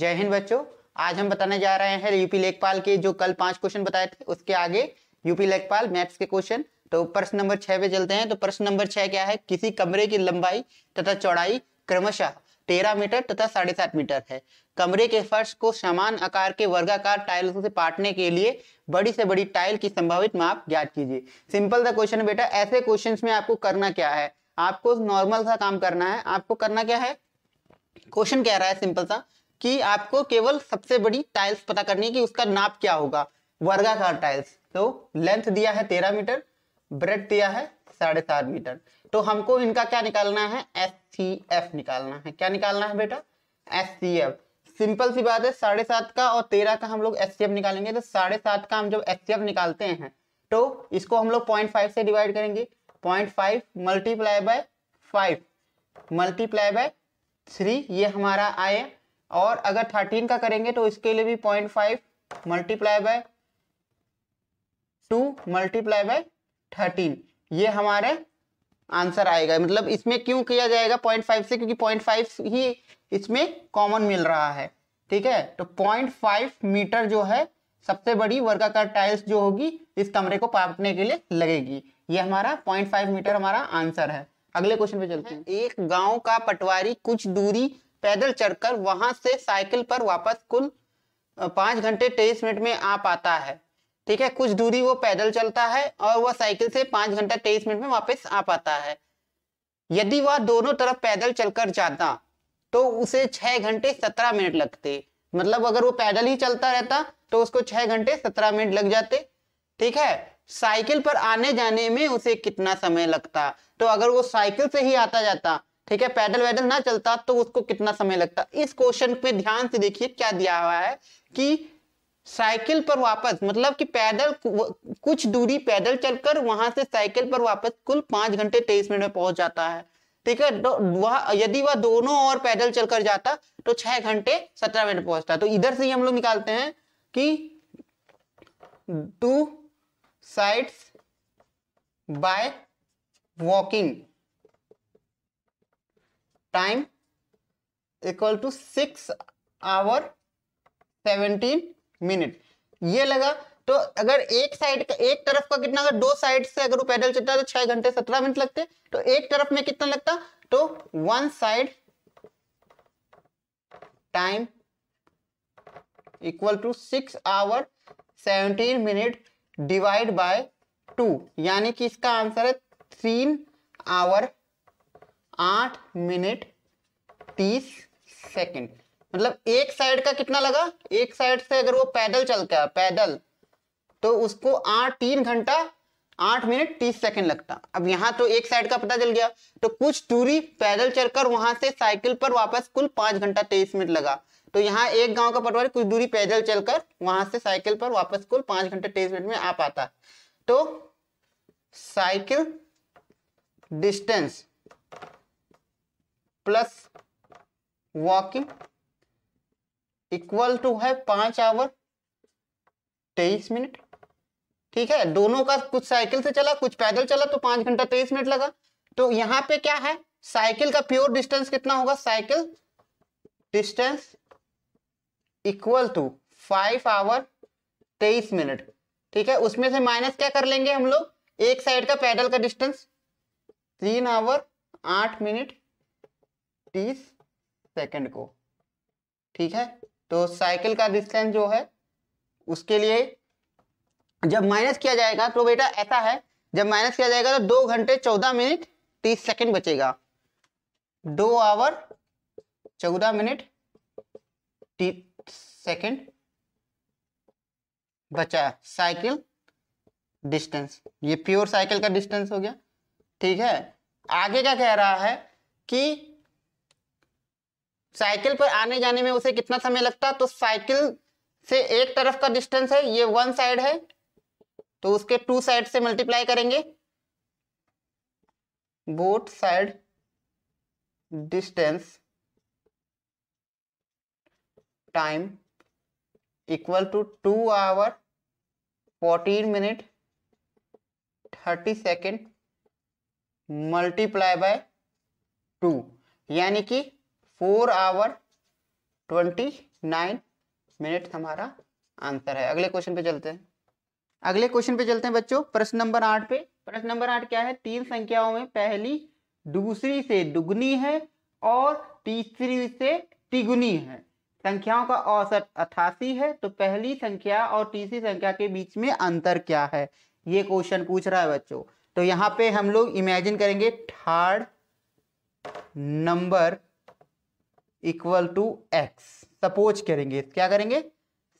जय हिंद बच्चों आज हम बताने जा रहे हैं यूपी लेखपाल के जो कल पांच क्वेश्चन बताए थे उसके आगे यूपी लेखपाल मैथ्स के क्वेश्चन तो प्रश्न नंबर छह पे चलते हैं तो प्रश्न नंबर छह क्या है किसी कमरे की लंबाई तथा चौड़ाई क्रमशः तेरह मीटर तथा साढ़े सात मीटर है कमरे के फर्श को समान आकार के वर्गाकार टाइल्स से पाटने के लिए बड़ी से बड़ी टाइल की संभावित माप ज्ञात कीजिए सिंपल सा क्वेश्चन बेटा ऐसे क्वेश्चन में आपको करना क्या है आपको नॉर्मल सा काम करना है आपको करना क्या है क्वेश्चन कह रहा है सिंपल सा कि आपको केवल सबसे बड़ी टाइल्स पता करनी है कि उसका नाप क्या होगा वर्गाकार टाइल्स तो लेंथ दिया है तेरह मीटर ब्रेड दिया है साढ़े सात मीटर तो हमको इनका क्या निकालना है एस सी एफ निकालना है क्या निकालना है बेटा एस सी एफ सिंपल सी बात है साढ़े सात का और तेरह का हम लोग एस सी एफ निकालेंगे तो साढ़े सात का हम जब एस सी एफ निकालते हैं तो इसको हम लोग पॉइंट फाइव से डिवाइड करेंगे point five multiply by five multiply by three ये हमारा आया और अगर थर्टीन का करेंगे तो इसके लिए भी point five multiply by two multiply by thirteen ये हमारे आंसर आएगा मतलब इसमें क्यों किया जाएगा पॉइंट फाइव से क्योंकि पॉइंट फाइव ही इसमें कॉमन मिल रहा है ठीक है तो पॉइंट फाइव मीटर जो है सबसे बड़ी वर्गाकार टाइल्स जो होगी इस कमरे को पापने के लिए लगेगी ये हमारा पॉइंट फाइव मीटर हमारा आंसर है अगले क्वेश्चन पे चलते हैं एक गांव का पटवारी कुछ दूरी पैदल चढ़कर वहां से साइकिल पर वापस कुल पांच घंटे तेईस मिनट में आ पाता है ठीक है कुछ दूरी वो पैदल चलता है और वह साइकिल से पांच घंटा तेईस मिनट में वापस आ पाता है यदि वह दोनों तरफ पैदल चलकर जाता तो उसे छह घंटे सत्रह मिनट लगते मतलब अगर वो पैदल ही चलता रहता तो उसको छह घंटे सत्रह मिनट लग जाते ठीक है साइकिल पर आने जाने में उसे कितना समय लगता तो अगर वो साइकिल से ही आता जाता ठीक है पैडल वैडल ना चलता तो उसको कितना समय लगता इस क्वेश्चन पे ध्यान से देखिए क्या दिया हुआ है कि साइकिल पर वापस मतलब कि पैदल कुछ दूरी पैदल चलकर वहां से साइकिल पर वापस कुल पांच घंटे तेईस मिनट में पहुंच जाता है ठीक है तो वह यदि वह दोनों और पैदल चलकर जाता तो छह घंटे सत्रह मिनट पहुंचता तो इधर से ही हम लोग निकालते हैं कि two sides by walking time equal to six hour seventeen minute ये लगा तो अगर एक साइड का एक तरफ का कितना अगर दो साइड से अगर वो पैदल चलता तो छह घंटे सत्रह मिनट लगते तो एक तरफ में कितना लगता तो one side time equal to six hour seventeen minute divide by two यानी कि इसका आंसर है थ्री आवर आठ मिनट तीस सेकंड मतलब एक साइड का कितना लगा एक साइड से अगर वो पैदल चलता है पैदल तो उसको आठ तीन घंटा आठ मिनट तीस सेकंड लगता अब यहां तो एक साइड का पता चल गया तो कुछ दूरी पैदल चलकर वहां से साइकिल पर वापस कुल पांच घंटा तेईस मिनट लगा तो यहाँ एक गांव का पटवारी कुछ दूरी पैदल चलकर वहां से साइकिल पर वापस कुल पांच घंटे तेईस मिनट में आ पाता तो cycle distance plus walking equal to है पांच आवर तेईस मिनट ठीक है दोनों का कुछ साइकिल से चला कुछ पैदल चला तो पांच घंटा तेईस मिनट लगा तो यहां पे क्या है साइकिल का प्योर डिस्टेंस कितना होगा cycle distance equal to five hour तेईस मिनट ठीक है उसमें से माइनस क्या कर लेंगे हम लोग एक साइड का पैडल का डिस्टेंस तीन आवर आठ मिनट तीस सेकेंड को ठीक है तो साइकिल का डिस्टेंस जो है उसके लिए जब माइनस किया जाएगा तो बेटा ऐसा है जब माइनस किया जाएगा तो दो घंटे चौदह मिनट तीस सेकेंड बचेगा दो आवर चौदह मिनट तीस सेकेंड बचा साइकिल डिस्टेंस ये प्योर साइकिल का डिस्टेंस हो गया ठीक है आगे क्या कह रहा है कि साइकिल पर आने जाने में उसे कितना समय लगता तो साइकिल से एक तरफ का डिस्टेंस है ये वन साइड है तो उसके टू साइड से मल्टीप्लाई करेंगे both side distance time equal to two hour fourteen minute thirty second multiply by two यानी कि four hour twenty nine minute हमारा आंसर है अगले क्वेश्चन पे चलते हैं अगले क्वेश्चन पे चलते हैं बच्चों प्रश्न नंबर आठ पे प्रश्न नंबर आठ क्या है तीन संख्याओं में पहली दूसरी से दुगुनी है और तीसरी से तिगुनी है संख्याओं का औसत अठासी है तो पहली संख्या और तीसरी संख्या के बीच में अंतर क्या है ये क्वेश्चन पूछ रहा है बच्चों तो यहाँ पे हम लोग इमेजिन करेंगे third number equal to X suppose करेंगे क्या करेंगे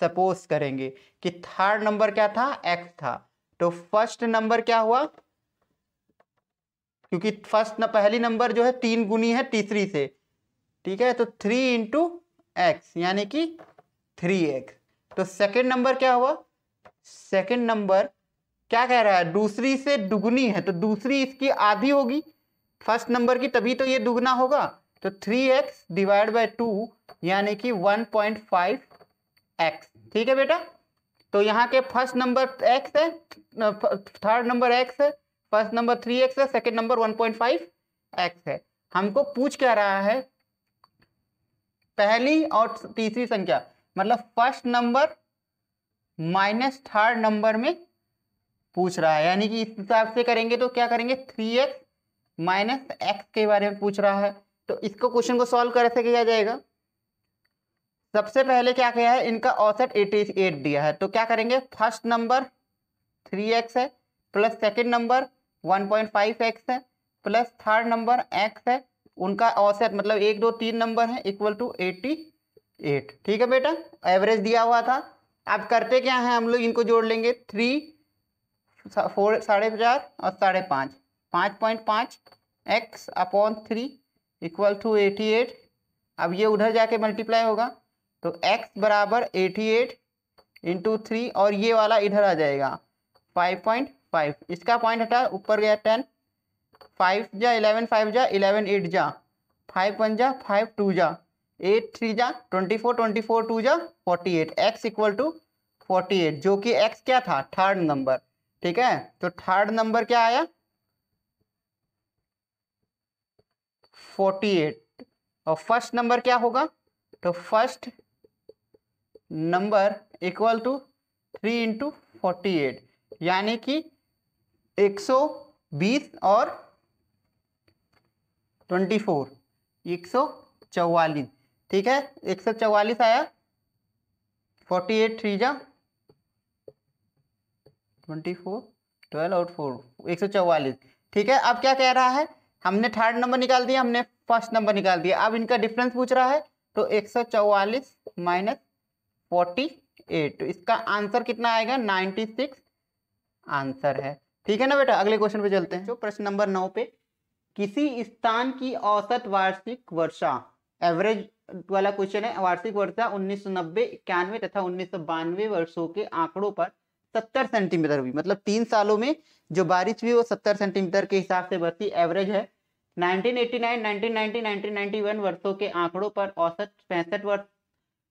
सपोज करेंगे कि थर्ड नंबर क्या था एक्स था तो फर्स्ट नंबर क्या हुआ क्योंकि फर्स्ट न पहली नंबर जो है तीन गुनी है तीसरी से ठीक है तो थ्री इंटू एक्स यानी कि थ्री एक्स तो सेकेंड नंबर क्या हुआ सेकेंड नंबर क्या कह रहा है दूसरी से दुगुनी है तो दूसरी इसकी आधी होगी फर्स्ट नंबर की तभी तो ये दुगना होगा तो 3x x divide by two यानी कि 1.5x ठीक है बेटा तो यहाँ के फर्स्ट नंबर x है थर्ड नंबर x है फर्स्ट नंबर 3x है सेकेंड नंबर 1.5x है हमको पूछ क्या रहा है पहली और तीसरी संख्या मतलब first number minus third number में पूछ रहा है यानी कि इस हिसाब से करेंगे तो क्या करेंगे थ्री एक्स माइनस एक्स के बारे में पूछ रहा है तो इसको क्वेश्चन को सॉल्व कैसे किया जाएगा सबसे पहले क्या किया है इनका औसत एटी एट दिया है तो क्या करेंगे फर्स्ट नंबर थ्री एक्स है plus second number one point five X है प्लस थर्ड नंबर एक्स है उनका औसत मतलब एक दो तीन नंबर है इक्वल टू एटी एट ठीक है बेटा एवरेज दिया हुआ था अब करते क्या है हम लोग इनको जोड़ लेंगे थ्री फोर साढ़े चार और साढ़े पाँच पाँच पॉइंट पाँच X upon three equal to eighty eight अब ये उधर जाके मल्टीप्लाई होगा तो x बराबर एटी एट इंटू थ्री और ये वाला इधर आ जाएगा फाइव पॉइंट फाइव इसका पॉइंट हटा ऊपर गया टेन फाइव जा इलेवन फाइव जा इलेवन एट जा फाइव वन जा फाइव टू जा एट थ्री जा twenty four twenty four two जा forty eight X equal to forty eight जो कि एक्स क्या था थर्ड नंबर ठीक है तो थर्ड नंबर क्या आया फोर्टी एट और फर्स्ट नंबर क्या होगा तो first number equal to three into forty eight यानी कि एक सौ बीस और ट्वेंटी फोर एक सौ चौवालीस ठीक है एक सौ चौवालीस आया फोर्टी एट थ्री जा ट्वेंटी फोर ट्वेल्व और फोर एक सौ चौवालीस ठीक है अब क्या कह रहा है हमने थर्ड नंबर निकाल दिया हमने फर्स्ट नंबर निकाल दिया अब इनका डिफरेंस पूछ रहा है तो एक सौ चौवालीस माइनस फोर्टी एट इसका आंसर कितना आएगा नाइन्टी सिक्स आंसर है ठीक है ना बेटा अगले क्वेश्चन पे चलते हैं जो प्रश्न नंबर नौ पे किसी स्थान की औसत वार्षिक वर्षा एवरेज वाला क्वेश्चन है वार्षिक वर्षा उन्नीस सौ नब्बे इक्यानवे तथा उन्नीस सौ बानवे वर्षों के आंकड़ों पर सत्तर सेंटीमीटर हुई मतलब तीन सालों में जो बारिश हुई वो सत्तर सेंटीमीटर के हिसाब से बढ़ती एवरेज है 1989, 1990, 1991 वर्षों के आंकड़ों पर औसत पैंसठ वर्ष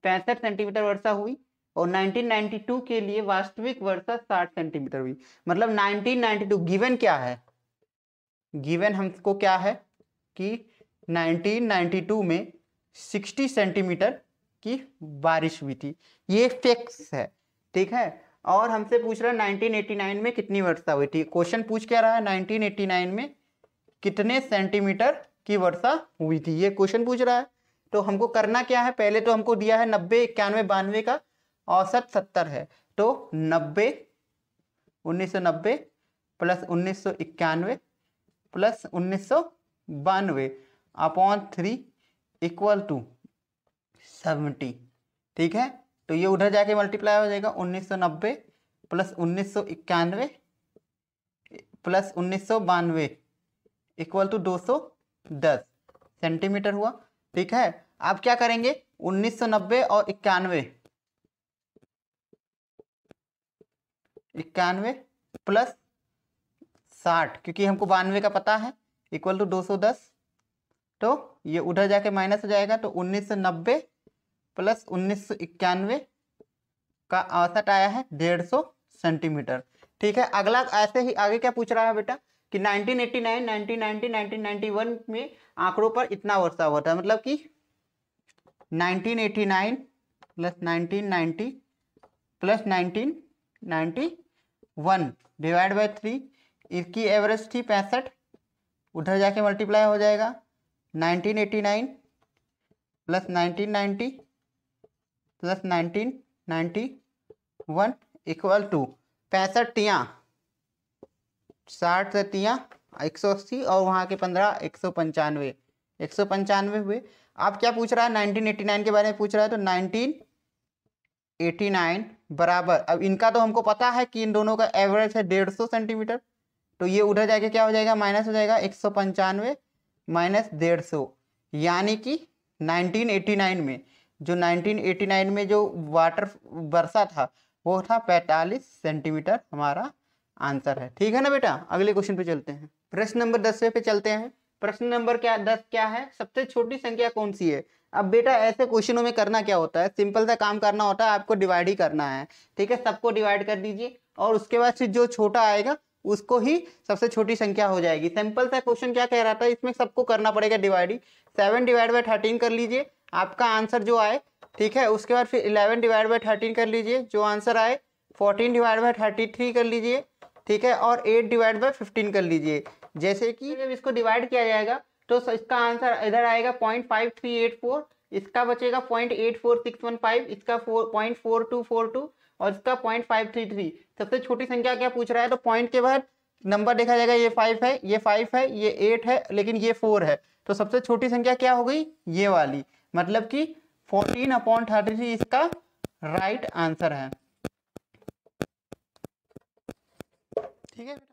पैंसठ सेंटीमीटर वर्षा हुई और 1992 के लिए वास्तविक वर्षा 60 सेंटीमीटर हुई मतलब 1992 गिवन क्या है गिवन हमको क्या है कि 1992 में 60 सेंटीमीटर की बारिश हुई थी ये फिक्स है ठीक है और हमसे पूछ रहा है 1989 में कितनी वर्षा हुई थी क्वेश्चन पूछ क्या रहा है 1989 में कितने सेंटीमीटर की वर्षा हुई थी ये क्वेश्चन पूछ रहा है तो हमको करना क्या है पहले तो हमको दिया है नब्बे इक्यानवे बानवे का औसत सत्तर है तो नब्बे उन्नीस सौ नब्बे प्लस उन्नीस सौ इक्यानवे प्लस उन्नीस सौ बानवे upon three equal to seventy ठीक है तो ये उधर जाके मल्टीप्लाई हो जाएगा उन्नीस सौ नब्बे प्लस उन्नीस सौ इक्यानवे प्लस उन्नीस सौ बानवे इक्वल टू दो सौ दस सेंटीमीटर हुआ ठीक है आप क्या करेंगे उन्नीस सौ नब्बे और इक्यानवे इक्यानवे प्लस साठ क्योंकि हमको बानवे का पता है इक्वल टू दो सौ दस तो ये उधर जाके माइनस हो जाएगा तो उन्नीस सौ नब्बे प्लस उन्नीस का औसत आया है डेढ़ सौ सेंटीमीटर ठीक है अगला ऐसे ही आगे क्या पूछ रहा है बेटा कि 1989, 1990, 1991 में आंकड़ों पर इतना वर्षा हुआ था मतलब कि 1989 plus 1990 plus 1991 divide by three इसकी एवरेज थी पैंसठ उधर जाके मल्टीप्लाई हो जाएगा 1989 plus 1990 plus nineteen ninety one equal to पैंसठ तियाँ साठ से एक सौ अस्सी और वहाँ के पंद्रह एक सौ पंचानवे एक सौ पंचानवे हुए आप क्या पूछ रहा है नाइनटीन एटी नाइन के बारे में पूछ रहा है तो नाइनटीन एटी नाइन बराबर अब इनका तो हमको पता है कि इन दोनों का एवरेज है डेढ़ सौ सेंटीमीटर तो ये उधर जाके क्या हो जाएगा माइनस हो जाएगा एक सौ पंचानवे माइनस डेढ़ सौ यानी कि नाइनटीन एटी नाइन में जो 1989 में जो वाटर वर्षा था वो था 45 सेंटीमीटर हमारा आंसर है ठीक है ना बेटा अगले क्वेश्चन पे चलते हैं प्रश्न नंबर दसवें पे चलते हैं प्रश्न नंबर क्या दस क्या है सबसे छोटी संख्या कौन सी है अब बेटा ऐसे क्वेश्चनों में करना क्या होता है सिंपल सा काम करना होता है आपको डिवाइड ही करना है ठीक है सबको डिवाइड कर दीजिए और उसके बाद फिर जो छोटा आएगा उसको ही सबसे छोटी संख्या हो जाएगी सिंपल सा क्वेश्चन क्या कह रहा था इसमें सबको करना पड़ेगा divide seven divide by thirteen कर लीजिए आपका आंसर जो आए ठीक है उसके बाद फिर इलेवन डिवाइड बाई थर्टीन कर लीजिए जो आंसर आए fourteen divide by thirty three कर लीजिए ठीक है और एट डिवाइड बाई फिफ्टीन कर लीजिए जैसे कि जब इसको डिवाइड किया जाएगा तो इसका आंसर इधर आएगा point five three eight four इसका बचेगा point eight four six one five इसका four point four two four two और इसका पॉइंट फाइव थ्री थ्री सबसे छोटी संख्या क्या पूछ रहा है तो पॉइंट के बाद नंबर देखा जाएगा ये फाइव है ये फाइव है ये एट है लेकिन ये फोर है तो सबसे छोटी संख्या क्या हो गई ये वाली मतलब कि 14 अपॉन थर्टी थ्री इसका राइट आंसर है ठीक है